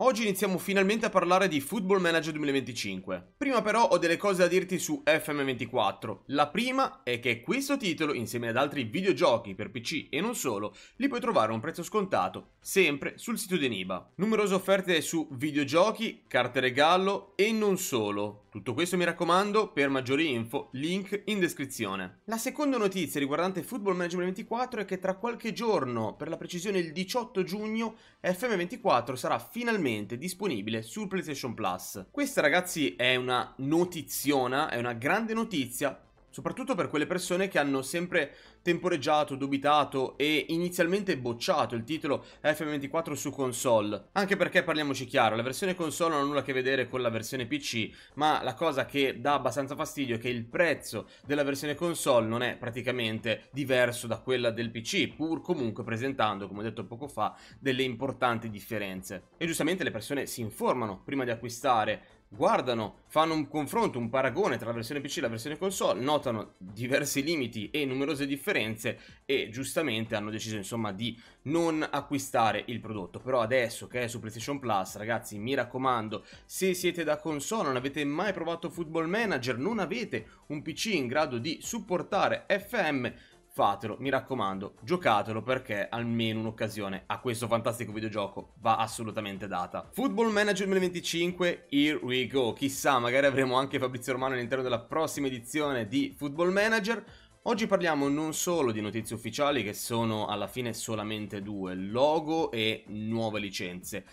Oggi iniziamo finalmente a parlare di Football Manager 2025. Prima però ho delle cose da dirti su FM24. La prima è che questo titolo, insieme ad altri videogiochi per PC e non solo, li puoi trovare a un prezzo scontato, sempre sul sito di Niba. Numerose offerte su videogiochi, carte regalo e non solo. Tutto questo mi raccomando, per maggiori info, link in descrizione. La seconda notizia riguardante Football Manager 2024 è che tra qualche giorno, per la precisione il 18 giugno, FM24 sarà finalmente attualmente disponibile sul PlayStation Plus. Questa ragazzi è una notiziona, è una grande notizia soprattutto per quelle persone che hanno sempre temporeggiato, dubitato e inizialmente bocciato il titolo fm 24 su console. Anche perché parliamoci chiaro, la versione console non ha nulla a che vedere con la versione PC, ma la cosa che dà abbastanza fastidio è che il prezzo della versione console non è praticamente diverso da quella del PC, pur comunque presentando, come ho detto poco fa, delle importanti differenze. E giustamente le persone si informano prima di acquistare guardano, fanno un confronto, un paragone tra la versione PC e la versione console, notano diversi limiti e numerose differenze e giustamente hanno deciso insomma di non acquistare il prodotto. Però adesso che è su PlayStation Plus, ragazzi, mi raccomando, se siete da console, non avete mai provato Football Manager, non avete un PC in grado di supportare FM fatelo, mi raccomando, giocatelo perché almeno un'occasione a questo fantastico videogioco va assolutamente data. Football Manager 2025, here we go, chissà, magari avremo anche Fabrizio Romano all'interno della prossima edizione di Football Manager, Oggi parliamo non solo di notizie ufficiali, che sono alla fine solamente due, logo e nuove licenze,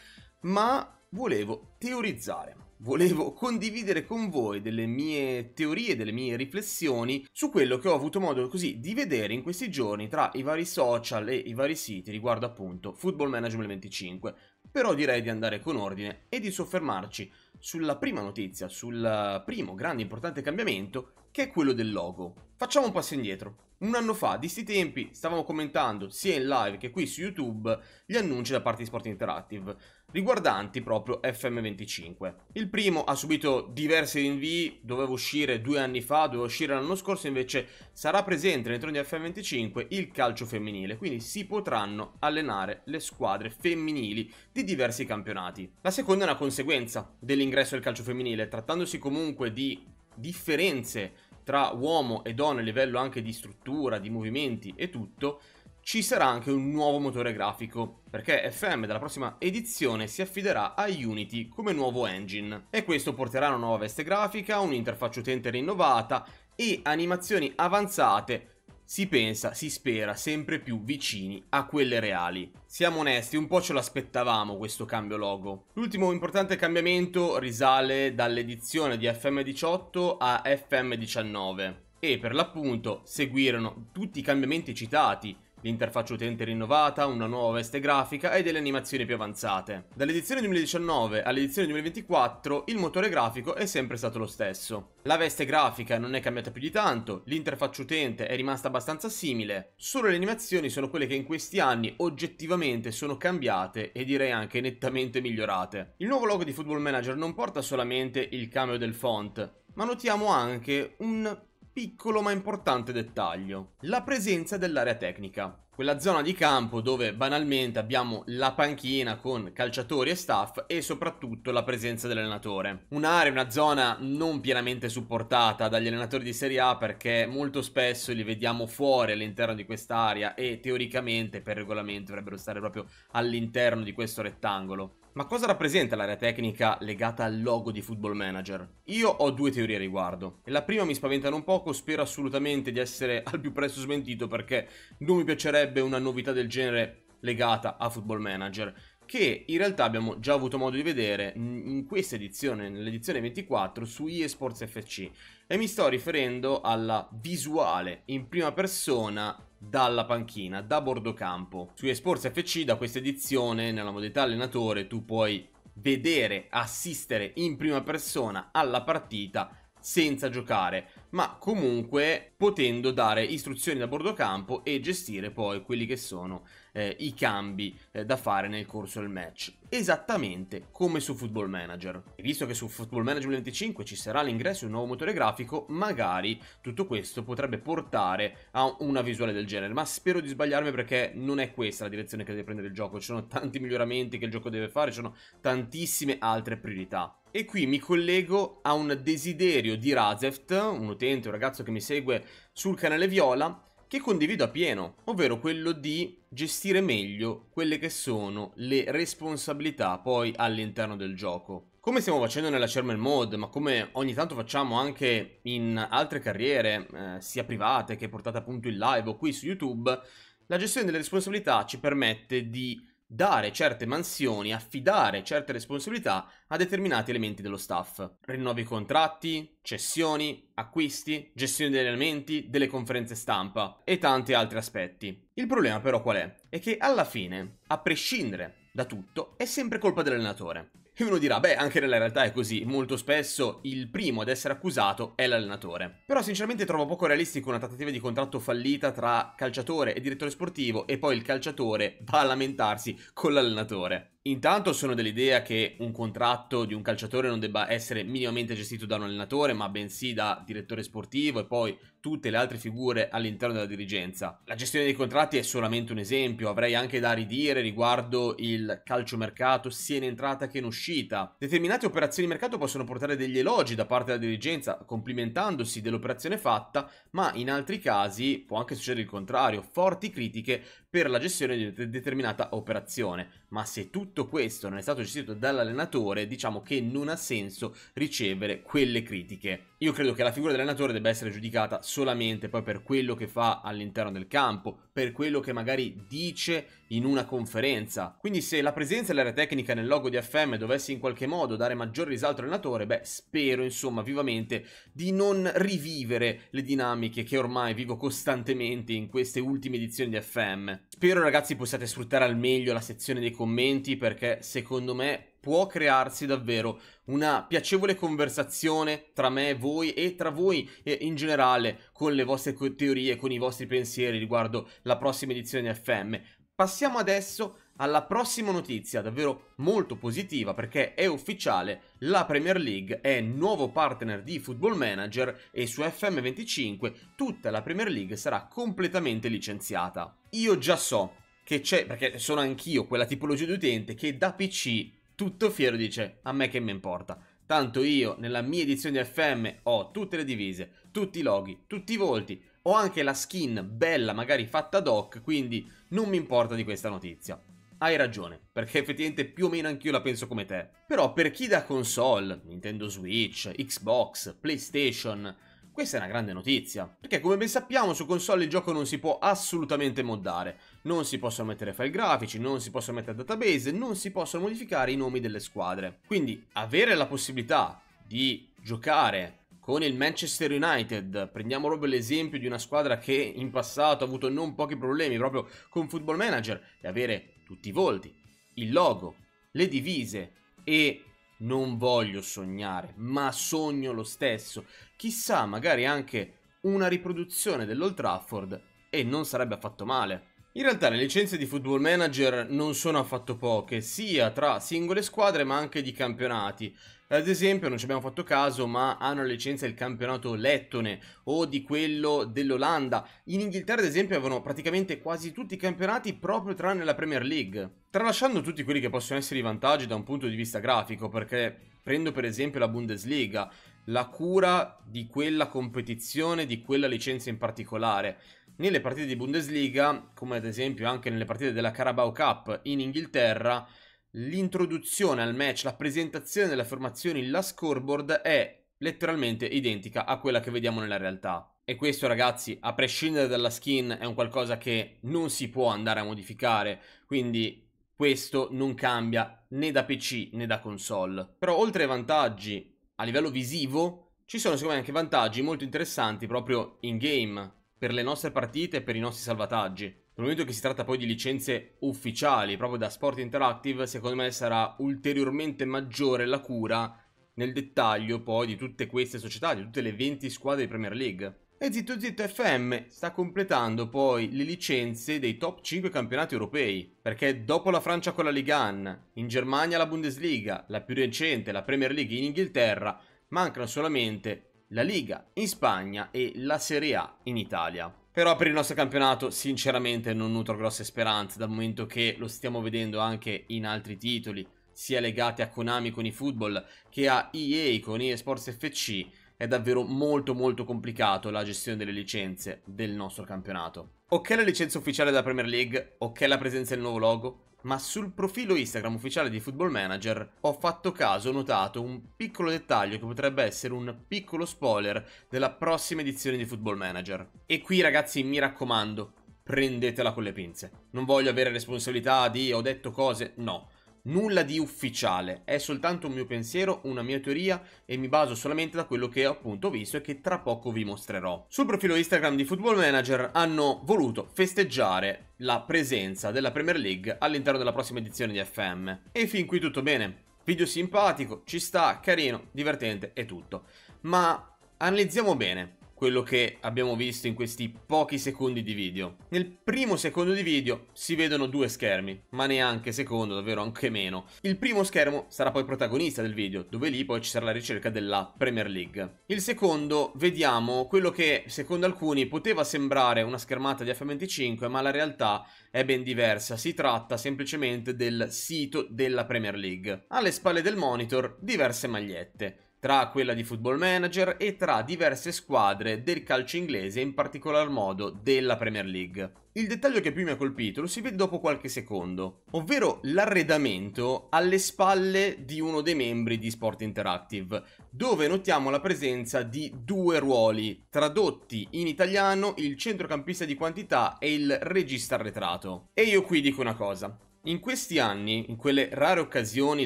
ma volevo teorizzare volevo condividere con voi delle mie teorie, delle mie riflessioni su quello che ho avuto modo così di vedere in questi giorni tra i vari social e i vari siti riguardo appunto Football Management 25. Però direi di andare con ordine e di soffermarci sulla prima notizia, sul primo grande importante cambiamento che è quello del logo. Facciamo un passo indietro. Un anno fa, di sti tempi, stavamo commentando sia in live che qui su YouTube gli annunci da parte di Sport Interactive, riguardanti proprio FM25. Il primo ha subito diversi rinvii, doveva uscire due anni fa, doveva uscire l'anno scorso, invece sarà presente all'interno di FM25 il calcio femminile, quindi si potranno allenare le squadre femminili di diversi campionati. La seconda è una conseguenza dell'ingresso del calcio femminile, trattandosi comunque di differenze tra uomo e donna a livello anche di struttura, di movimenti e tutto, ci sarà anche un nuovo motore grafico, perché FM dalla prossima edizione si affiderà a Unity come nuovo engine e questo porterà una nuova veste grafica, un'interfaccia utente rinnovata e animazioni avanzate si pensa, si spera, sempre più vicini a quelle reali. Siamo onesti, un po' ce l'aspettavamo questo cambio logo. L'ultimo importante cambiamento risale dall'edizione di FM18 a FM19 e per l'appunto seguirono tutti i cambiamenti citati, l'interfaccia utente rinnovata, una nuova veste grafica e delle animazioni più avanzate. Dall'edizione 2019 all'edizione 2024 il motore grafico è sempre stato lo stesso. La veste grafica non è cambiata più di tanto, l'interfaccia utente è rimasta abbastanza simile, solo le animazioni sono quelle che in questi anni oggettivamente sono cambiate e direi anche nettamente migliorate. Il nuovo logo di Football Manager non porta solamente il cambio del font, ma notiamo anche un piccolo ma importante dettaglio, la presenza dell'area tecnica. Quella zona di campo dove banalmente abbiamo la panchina con calciatori e staff e soprattutto la presenza dell'allenatore. Un'area, una zona non pienamente supportata dagli allenatori di Serie A perché molto spesso li vediamo fuori all'interno di quest'area e teoricamente per regolamento dovrebbero stare proprio all'interno di questo rettangolo. Ma cosa rappresenta l'area tecnica legata al logo di Football Manager? Io ho due teorie a riguardo. La prima mi spaventa non poco, spero assolutamente di essere al più presto smentito perché non mi piacerebbe una novità del genere legata a Football Manager che in realtà abbiamo già avuto modo di vedere in questa edizione, nell'edizione 24, su eSports FC. E mi sto riferendo alla visuale in prima persona dalla panchina, da bordocampo. Su Esports FC da questa edizione, nella modalità allenatore, tu puoi vedere, assistere in prima persona alla partita senza giocare, ma comunque potendo dare istruzioni da bordo campo e gestire poi quelli che sono eh, i cambi eh, da fare nel corso del match, esattamente come su Football Manager. E visto che su Football Manager 25 ci sarà l'ingresso di un nuovo motore grafico, magari tutto questo potrebbe portare a una visuale del genere, ma spero di sbagliarmi perché non è questa la direzione che deve prendere il gioco, ci sono tanti miglioramenti che il gioco deve fare, ci sono tantissime altre priorità. E qui mi collego a un desiderio di Razeft, un utente, un ragazzo che mi segue sul canale Viola, che condivido a pieno, ovvero quello di gestire meglio quelle che sono le responsabilità poi all'interno del gioco. Come stiamo facendo nella Chairman Mode, ma come ogni tanto facciamo anche in altre carriere, eh, sia private che portate appunto in live o qui su YouTube, la gestione delle responsabilità ci permette di dare certe mansioni, affidare certe responsabilità a determinati elementi dello staff. Rinnovi contratti, cessioni, acquisti, gestione degli elementi, delle conferenze stampa e tanti altri aspetti. Il problema però qual è? È che alla fine, a prescindere da tutto, è sempre colpa dell'allenatore. E uno dirà, beh, anche nella realtà è così, molto spesso il primo ad essere accusato è l'allenatore. Però sinceramente trovo poco realistico una trattativa di contratto fallita tra calciatore e direttore sportivo e poi il calciatore va a lamentarsi con l'allenatore. Intanto sono dell'idea che un contratto di un calciatore non debba essere minimamente gestito da un allenatore, ma bensì da direttore sportivo e poi tutte le altre figure all'interno della dirigenza. La gestione dei contratti è solamente un esempio, avrei anche da ridire riguardo il calciomercato sia in entrata che in uscita. Determinate operazioni di mercato possono portare degli elogi da parte della dirigenza complimentandosi dell'operazione fatta, ma in altri casi può anche succedere il contrario, forti critiche per la gestione di una determinata operazione. Ma se tutto questo non è stato gestito dall'allenatore, diciamo che non ha senso ricevere quelle critiche. Io credo che la figura dell'allenatore debba essere giudicata solamente poi per quello che fa all'interno del campo, per quello che magari dice in una conferenza. Quindi se la presenza dell'area tecnica nel logo di FM dovesse in qualche modo dare maggior risalto all'allenatore, beh, spero insomma vivamente di non rivivere le dinamiche che ormai vivo costantemente in queste ultime edizioni di FM spero ragazzi possiate sfruttare al meglio la sezione dei commenti perché secondo me può crearsi davvero una piacevole conversazione tra me e voi e tra voi in generale con le vostre teorie, con i vostri pensieri riguardo la prossima edizione di FM. Passiamo adesso alla prossima notizia, davvero molto positiva perché è ufficiale, la Premier League è nuovo partner di Football Manager e su FM25 tutta la Premier League sarà completamente licenziata. Io già so che c'è, perché sono anch'io quella tipologia di utente che da PC tutto fiero dice a me che mi importa. Tanto io nella mia edizione di FM ho tutte le divise, tutti i loghi, tutti i volti, ho anche la skin bella magari fatta ad hoc, quindi non mi importa di questa notizia hai ragione, perché effettivamente più o meno anch'io la penso come te. Però per chi da console, Nintendo Switch, Xbox, PlayStation, questa è una grande notizia, perché come ben sappiamo su console il gioco non si può assolutamente moddare, non si possono mettere file grafici, non si possono mettere database, non si possono modificare i nomi delle squadre. Quindi avere la possibilità di giocare con il Manchester United, prendiamo proprio l'esempio di una squadra che in passato ha avuto non pochi problemi proprio con Football Manager, e avere tutti i volti, il logo, le divise e non voglio sognare, ma sogno lo stesso. Chissà, magari anche una riproduzione dell'Old Trafford e non sarebbe affatto male. In realtà le licenze di Football Manager non sono affatto poche, sia tra singole squadre ma anche di campionati, ad esempio, non ci abbiamo fatto caso, ma hanno la licenza del campionato lettone o di quello dell'Olanda. In Inghilterra, ad esempio, avevano praticamente quasi tutti i campionati proprio tranne la Premier League. Tralasciando tutti quelli che possono essere i vantaggi da un punto di vista grafico, perché prendo per esempio la Bundesliga, la cura di quella competizione, di quella licenza in particolare. Nelle partite di Bundesliga, come ad esempio anche nelle partite della Carabao Cup in Inghilterra, l'introduzione al match, la presentazione delle formazioni, la scoreboard è letteralmente identica a quella che vediamo nella realtà. E questo ragazzi, a prescindere dalla skin, è un qualcosa che non si può andare a modificare, quindi questo non cambia né da PC né da console. Però oltre ai vantaggi a livello visivo, ci sono secondo me anche vantaggi molto interessanti proprio in game, per le nostre partite e per i nostri salvataggi. Dal momento che si tratta poi di licenze ufficiali proprio da Sport Interactive, secondo me sarà ulteriormente maggiore la cura nel dettaglio poi di tutte queste società, di tutte le 20 squadre di Premier League. E Zitto Zitto FM sta completando poi le licenze dei top 5 campionati europei, perché dopo la Francia con la Ligue 1, in Germania la Bundesliga, la più recente, la Premier League in Inghilterra, mancano solamente la Liga in Spagna e la Serie A in Italia. Però per il nostro campionato sinceramente non nutro grosse speranze dal momento che lo stiamo vedendo anche in altri titoli, sia legati a Konami con i football che a EA con eSports FC, è davvero molto molto complicato la gestione delle licenze del nostro campionato. Ok la licenza ufficiale della Premier League, ok la presenza del nuovo logo, ma sul profilo Instagram ufficiale di Football Manager ho fatto caso, ho notato un piccolo dettaglio che potrebbe essere un piccolo spoiler della prossima edizione di Football Manager. E qui ragazzi mi raccomando, prendetela con le pinze. Non voglio avere responsabilità di ho detto cose, no. Nulla di ufficiale, è soltanto un mio pensiero, una mia teoria e mi baso solamente da quello che ho appunto visto e che tra poco vi mostrerò. Sul profilo Instagram di Football Manager hanno voluto festeggiare la presenza della Premier League all'interno della prossima edizione di FM. E fin qui tutto bene. Video simpatico, ci sta, carino, divertente e tutto. Ma analizziamo bene quello che abbiamo visto in questi pochi secondi di video. Nel primo secondo di video si vedono due schermi, ma neanche secondo, davvero anche meno. Il primo schermo sarà poi protagonista del video, dove lì poi ci sarà la ricerca della Premier League. Il secondo vediamo quello che secondo alcuni poteva sembrare una schermata di FM25, ma la realtà è ben diversa. Si tratta semplicemente del sito della Premier League. Alle spalle del monitor diverse magliette tra quella di Football Manager e tra diverse squadre del calcio inglese, in particolar modo della Premier League. Il dettaglio che più mi ha colpito lo si vede dopo qualche secondo, ovvero l'arredamento alle spalle di uno dei membri di Sport Interactive, dove notiamo la presenza di due ruoli, tradotti in italiano il centrocampista di quantità e il regista arretrato. E io qui dico una cosa, in questi anni, in quelle rare occasioni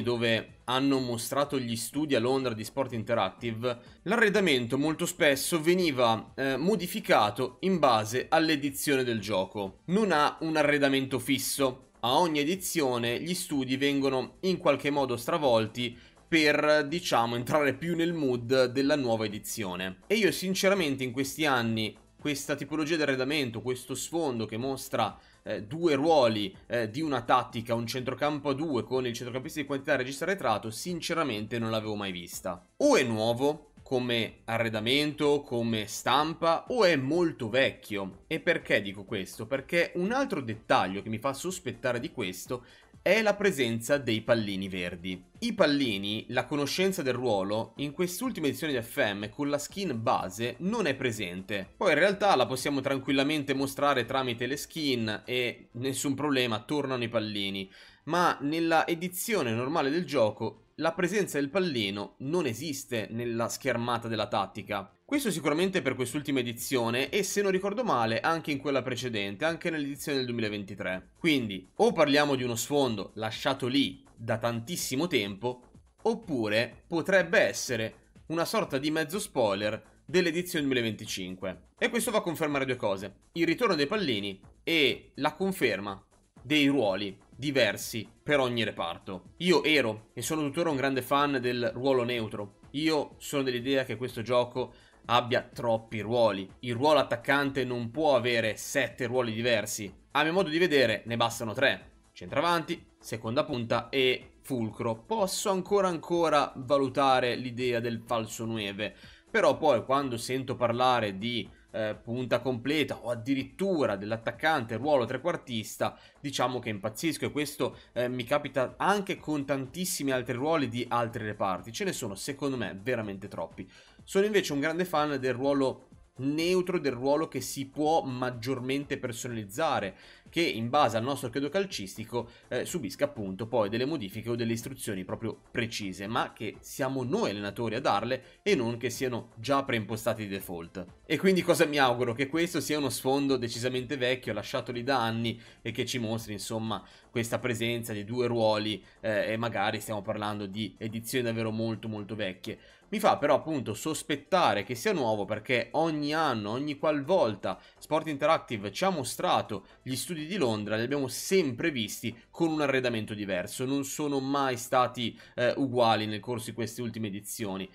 dove hanno mostrato gli studi a Londra di Sport Interactive, l'arredamento molto spesso veniva eh, modificato in base all'edizione del gioco. Non ha un arredamento fisso. A ogni edizione gli studi vengono in qualche modo stravolti per diciamo entrare più nel mood della nuova edizione. E io sinceramente in questi anni questa tipologia di arredamento, questo sfondo che mostra eh, due ruoli eh, di una tattica, un centrocampo a due con il centrocampista di quantità arretrato, sinceramente non l'avevo mai vista. O è nuovo, come arredamento, come stampa, o è molto vecchio. E perché dico questo? Perché un altro dettaglio che mi fa sospettare di questo è la presenza dei pallini verdi. I pallini, la conoscenza del ruolo, in quest'ultima edizione di FM con la skin base non è presente. Poi in realtà la possiamo tranquillamente mostrare tramite le skin e nessun problema, tornano i pallini ma nella edizione normale del gioco la presenza del pallino non esiste nella schermata della tattica. Questo sicuramente per quest'ultima edizione e se non ricordo male anche in quella precedente, anche nell'edizione del 2023. Quindi o parliamo di uno sfondo lasciato lì da tantissimo tempo, oppure potrebbe essere una sorta di mezzo spoiler dell'edizione 2025. E questo va a confermare due cose, il ritorno dei pallini e la conferma dei ruoli diversi per ogni reparto. Io ero e sono tuttora un grande fan del ruolo neutro. Io sono dell'idea che questo gioco abbia troppi ruoli. Il ruolo attaccante non può avere sette ruoli diversi. A mio modo di vedere ne bastano tre. Centravanti, seconda punta e fulcro. Posso ancora ancora valutare l'idea del falso 9, però poi quando sento parlare di eh, punta completa o addirittura dell'attaccante ruolo trequartista, diciamo che impazzisco e questo eh, mi capita anche con tantissimi altri ruoli di altri reparti, ce ne sono secondo me veramente troppi. Sono invece un grande fan del ruolo neutro del ruolo che si può maggiormente personalizzare, che in base al nostro credo calcistico eh, subisca appunto poi delle modifiche o delle istruzioni proprio precise, ma che siamo noi allenatori a darle e non che siano già preimpostati di default. E quindi cosa mi auguro? Che questo sia uno sfondo decisamente vecchio, lasciato lì da anni e che ci mostri insomma questa presenza di due ruoli eh, e magari stiamo parlando di edizioni davvero molto molto vecchie. Mi fa però appunto sospettare che sia nuovo perché ogni anno, ogni qualvolta Sport Interactive ci ha mostrato gli studi di Londra, li abbiamo sempre visti con un arredamento diverso, non sono mai stati eh, uguali nel corso di queste ultime edizioni.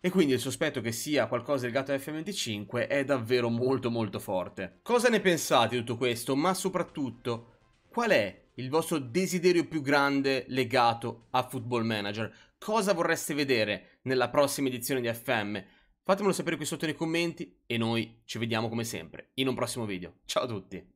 E quindi il sospetto che sia qualcosa legato a F25 è davvero molto molto forte. Cosa ne pensate di tutto questo? Ma soprattutto, qual è il vostro desiderio più grande legato a Football Manager. Cosa vorreste vedere nella prossima edizione di FM? Fatemelo sapere qui sotto nei commenti e noi ci vediamo come sempre in un prossimo video. Ciao a tutti!